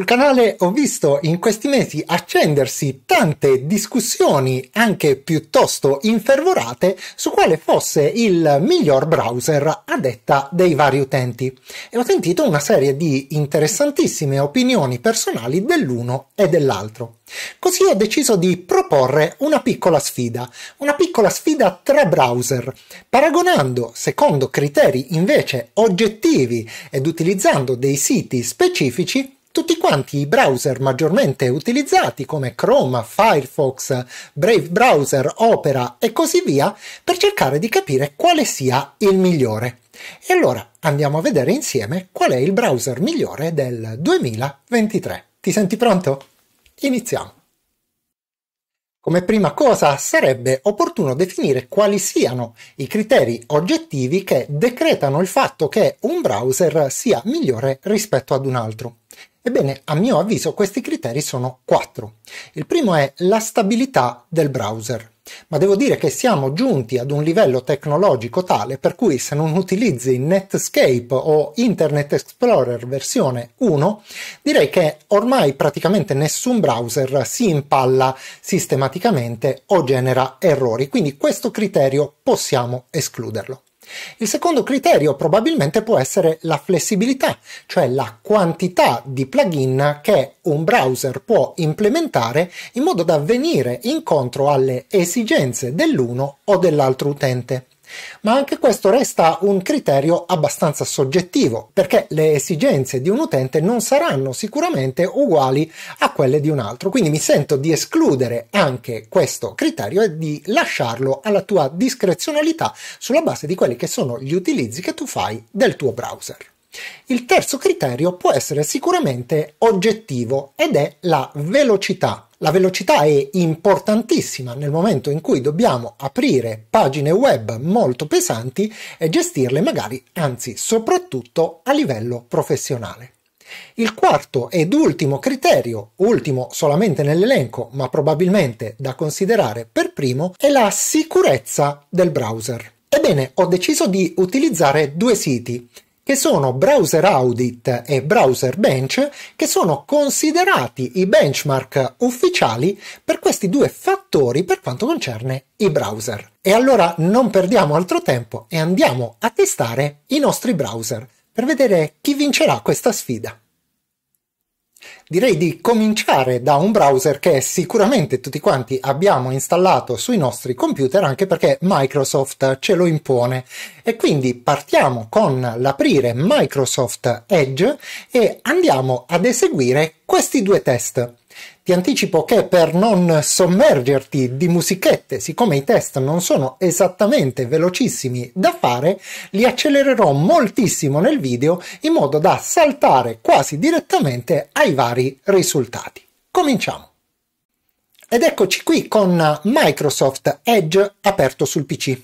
Sul canale ho visto in questi mesi accendersi tante discussioni, anche piuttosto infervorate, su quale fosse il miglior browser a detta dei vari utenti e ho sentito una serie di interessantissime opinioni personali dell'uno e dell'altro. Così ho deciso di proporre una piccola sfida, una piccola sfida tra browser, paragonando, secondo criteri invece oggettivi ed utilizzando dei siti specifici, tutti quanti i browser maggiormente utilizzati come Chrome, Firefox, Brave Browser, Opera e così via per cercare di capire quale sia il migliore. E allora andiamo a vedere insieme qual è il browser migliore del 2023. Ti senti pronto? Iniziamo! Come prima cosa sarebbe opportuno definire quali siano i criteri oggettivi che decretano il fatto che un browser sia migliore rispetto ad un altro. Ebbene, a mio avviso questi criteri sono quattro. Il primo è la stabilità del browser, ma devo dire che siamo giunti ad un livello tecnologico tale per cui se non utilizzi Netscape o Internet Explorer versione 1, direi che ormai praticamente nessun browser si impalla sistematicamente o genera errori, quindi questo criterio possiamo escluderlo. Il secondo criterio probabilmente può essere la flessibilità, cioè la quantità di plugin che un browser può implementare in modo da venire incontro alle esigenze dell'uno o dell'altro utente. Ma anche questo resta un criterio abbastanza soggettivo, perché le esigenze di un utente non saranno sicuramente uguali a quelle di un altro. Quindi mi sento di escludere anche questo criterio e di lasciarlo alla tua discrezionalità sulla base di quelli che sono gli utilizzi che tu fai del tuo browser. Il terzo criterio può essere sicuramente oggettivo ed è la velocità la velocità è importantissima nel momento in cui dobbiamo aprire pagine web molto pesanti e gestirle magari, anzi soprattutto a livello professionale. Il quarto ed ultimo criterio, ultimo solamente nell'elenco, ma probabilmente da considerare per primo, è la sicurezza del browser. Ebbene, ho deciso di utilizzare due siti che sono Browser Audit e Browser Bench, che sono considerati i benchmark ufficiali per questi due fattori per quanto concerne i browser. E allora non perdiamo altro tempo e andiamo a testare i nostri browser per vedere chi vincerà questa sfida direi di cominciare da un browser che sicuramente tutti quanti abbiamo installato sui nostri computer anche perché Microsoft ce lo impone e quindi partiamo con l'aprire Microsoft Edge e andiamo ad eseguire questi due test. Ti anticipo che per non sommergerti di musichette, siccome i test non sono esattamente velocissimi da fare, li accelererò moltissimo nel video in modo da saltare quasi direttamente ai vari risultati. Cominciamo! Ed eccoci qui con Microsoft Edge aperto sul PC.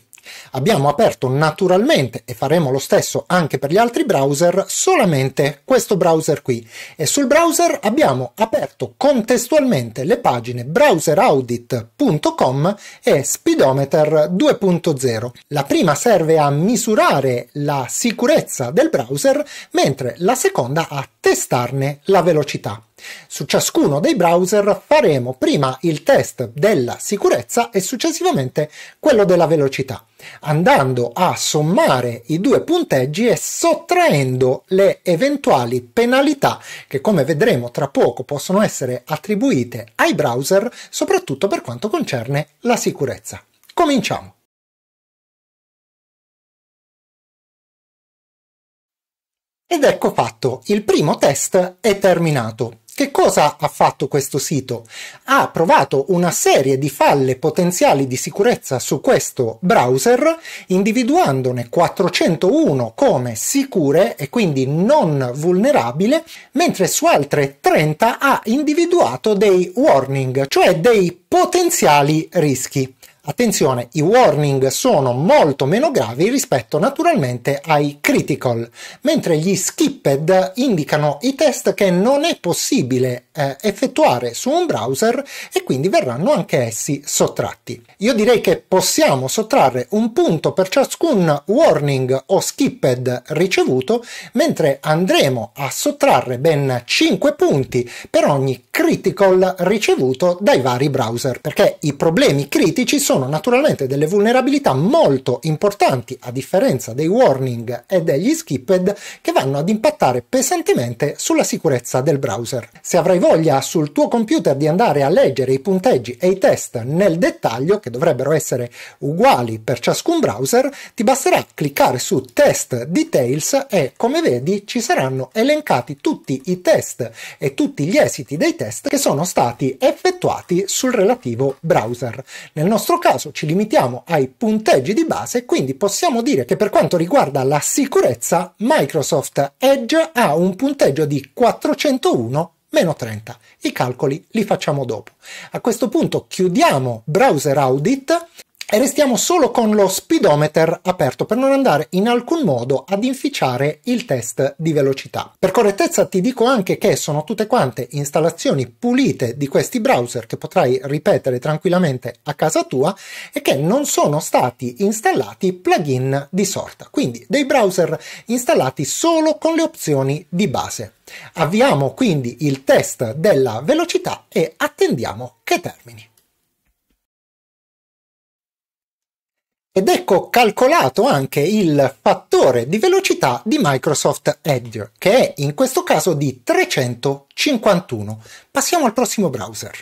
Abbiamo aperto naturalmente, e faremo lo stesso anche per gli altri browser, solamente questo browser qui. E sul browser abbiamo aperto contestualmente le pagine browseraudit.com e speedometer 2.0. La prima serve a misurare la sicurezza del browser, mentre la seconda a testarne la velocità. Su ciascuno dei browser faremo prima il test della sicurezza e successivamente quello della velocità, andando a sommare i due punteggi e sottraendo le eventuali penalità che come vedremo tra poco possono essere attribuite ai browser, soprattutto per quanto concerne la sicurezza. Cominciamo! Ed ecco fatto, il primo test è terminato. Che cosa ha fatto questo sito? Ha provato una serie di falle potenziali di sicurezza su questo browser, individuandone 401 come sicure e quindi non vulnerabile, mentre su altre 30 ha individuato dei warning, cioè dei potenziali rischi. Attenzione, i warning sono molto meno gravi rispetto naturalmente ai critical, mentre gli skipped indicano i test che non è possibile eh, effettuare su un browser e quindi verranno anche essi sottratti. Io direi che possiamo sottrarre un punto per ciascun warning o skipped ricevuto, mentre andremo a sottrarre ben 5 punti per ogni critical ricevuto dai vari browser, perché i problemi critici sono sono naturalmente delle vulnerabilità molto importanti, a differenza dei warning e degli skipped, che vanno ad impattare pesantemente sulla sicurezza del browser. Se avrai voglia sul tuo computer di andare a leggere i punteggi e i test nel dettaglio, che dovrebbero essere uguali per ciascun browser, ti basterà cliccare su Test Details e, come vedi, ci saranno elencati tutti i test e tutti gli esiti dei test che sono stati effettuati sul relativo browser. Nel nostro caso caso ci limitiamo ai punteggi di base, quindi possiamo dire che per quanto riguarda la sicurezza, Microsoft Edge ha un punteggio di 401 meno 30. I calcoli li facciamo dopo. A questo punto chiudiamo Browser Audit e restiamo solo con lo speedometer aperto per non andare in alcun modo ad inficiare il test di velocità. Per correttezza ti dico anche che sono tutte quante installazioni pulite di questi browser che potrai ripetere tranquillamente a casa tua e che non sono stati installati plugin di sorta, quindi dei browser installati solo con le opzioni di base. Avviamo quindi il test della velocità e attendiamo che termini. Ed ecco calcolato anche il fattore di velocità di Microsoft Edge, che è in questo caso di 351. Passiamo al prossimo browser.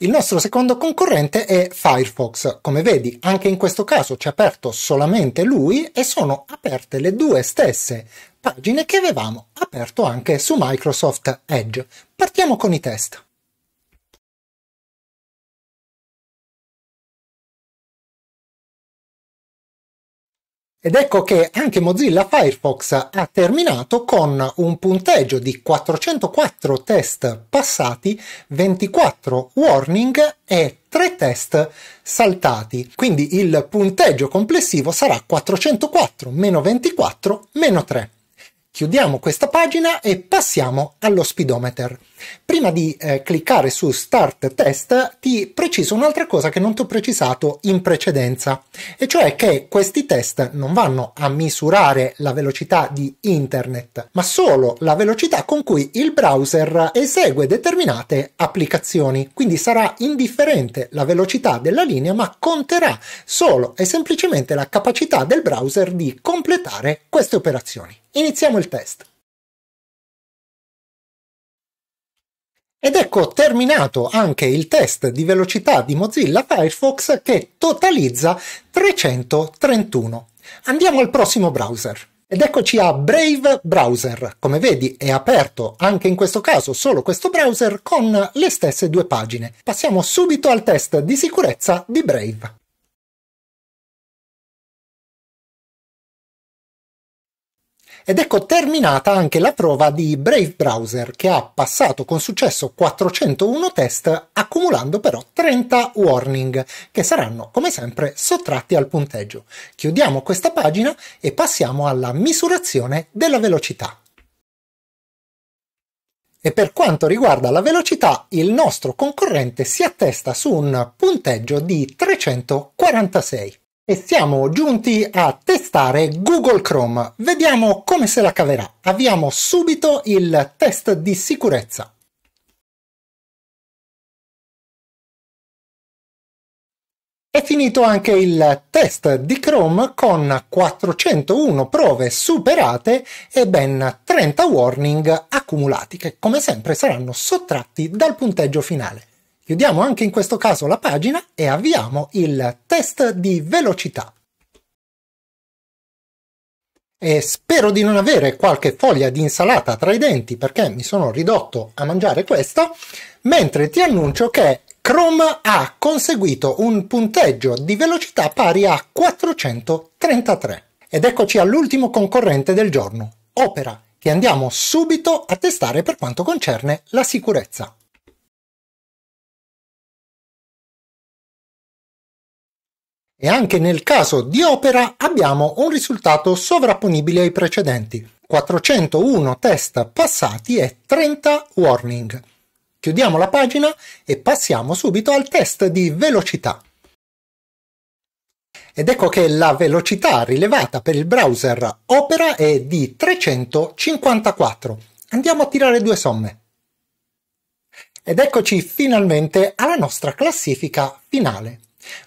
Il nostro secondo concorrente è Firefox. Come vedi, anche in questo caso ci ha aperto solamente lui e sono aperte le due stesse pagine che avevamo aperto anche su Microsoft Edge. Partiamo con i test. Ed ecco che anche Mozilla Firefox ha terminato con un punteggio di 404 test passati, 24 warning e 3 test saltati. Quindi il punteggio complessivo sarà 404 meno 24 meno 3. Chiudiamo questa pagina e passiamo allo speedometer. Prima di eh, cliccare su Start Test ti preciso un'altra cosa che non ti ho precisato in precedenza, e cioè che questi test non vanno a misurare la velocità di internet, ma solo la velocità con cui il browser esegue determinate applicazioni. Quindi sarà indifferente la velocità della linea, ma conterà solo e semplicemente la capacità del browser di completare queste operazioni. Iniziamo il test. Ed ecco terminato anche il test di velocità di Mozilla Firefox che totalizza 331. Andiamo al prossimo browser. Ed eccoci a Brave Browser. Come vedi è aperto anche in questo caso solo questo browser con le stesse due pagine. Passiamo subito al test di sicurezza di Brave. Ed ecco terminata anche la prova di Brave Browser che ha passato con successo 401 test accumulando però 30 warning che saranno come sempre sottratti al punteggio. Chiudiamo questa pagina e passiamo alla misurazione della velocità. E per quanto riguarda la velocità, il nostro concorrente si attesta su un punteggio di 346. E siamo giunti a testare Google Chrome. Vediamo come se la caverà. Avviamo subito il test di sicurezza. È finito anche il test di Chrome con 401 prove superate e ben 30 warning accumulati che come sempre saranno sottratti dal punteggio finale. Chiudiamo anche in questo caso la pagina e avviamo il test di velocità. E spero di non avere qualche foglia di insalata tra i denti perché mi sono ridotto a mangiare questa, mentre ti annuncio che Chrome ha conseguito un punteggio di velocità pari a 433. Ed eccoci all'ultimo concorrente del giorno, Opera, che andiamo subito a testare per quanto concerne la sicurezza. E anche nel caso di Opera abbiamo un risultato sovrapponibile ai precedenti. 401 test passati e 30 warning. Chiudiamo la pagina e passiamo subito al test di velocità. Ed ecco che la velocità rilevata per il browser Opera è di 354. Andiamo a tirare due somme. Ed eccoci finalmente alla nostra classifica finale.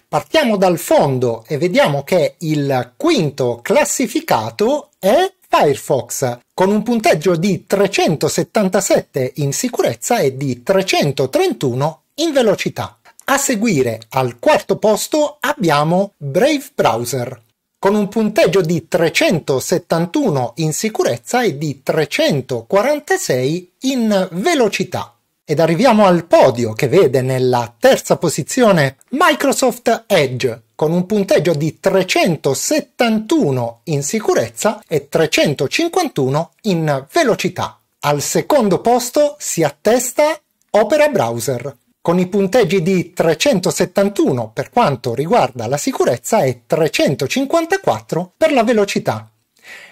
Partiamo dal fondo e vediamo che il quinto classificato è Firefox con un punteggio di 377 in sicurezza e di 331 in velocità. A seguire al quarto posto abbiamo Brave Browser con un punteggio di 371 in sicurezza e di 346 in velocità. Ed arriviamo al podio che vede nella terza posizione Microsoft Edge con un punteggio di 371 in sicurezza e 351 in velocità. Al secondo posto si attesta Opera Browser con i punteggi di 371 per quanto riguarda la sicurezza e 354 per la velocità.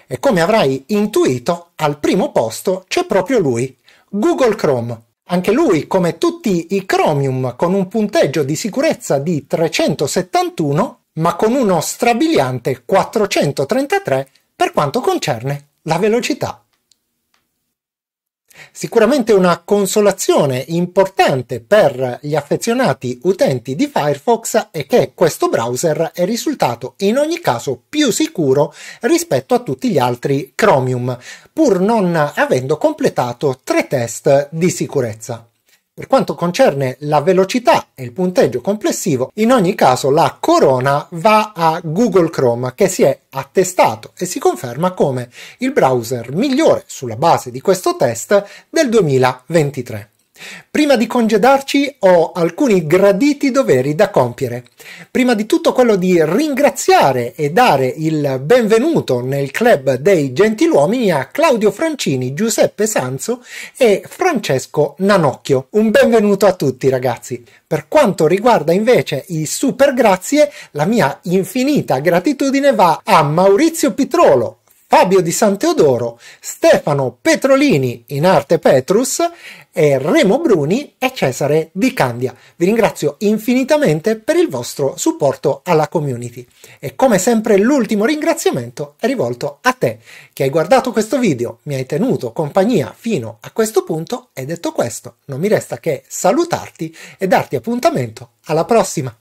E come avrai intuito, al primo posto c'è proprio lui, Google Chrome, anche lui, come tutti i Chromium, con un punteggio di sicurezza di 371, ma con uno strabiliante 433 per quanto concerne la velocità. Sicuramente una consolazione importante per gli affezionati utenti di Firefox è che questo browser è risultato in ogni caso più sicuro rispetto a tutti gli altri Chromium, pur non avendo completato tre test di sicurezza. Per quanto concerne la velocità e il punteggio complessivo, in ogni caso la corona va a Google Chrome che si è attestato e si conferma come il browser migliore sulla base di questo test del 2023. Prima di congedarci ho alcuni graditi doveri da compiere. Prima di tutto quello di ringraziare e dare il benvenuto nel club dei gentiluomini a Claudio Francini, Giuseppe Sanzo e Francesco Nanocchio. Un benvenuto a tutti ragazzi. Per quanto riguarda invece i super grazie, la mia infinita gratitudine va a Maurizio Pitrolo, Fabio di San Teodoro, Stefano Petrolini in arte Petrus, Remo Bruni e Cesare Di Candia. Vi ringrazio infinitamente per il vostro supporto alla community e come sempre l'ultimo ringraziamento è rivolto a te che hai guardato questo video, mi hai tenuto compagnia fino a questo punto e detto questo non mi resta che salutarti e darti appuntamento alla prossima.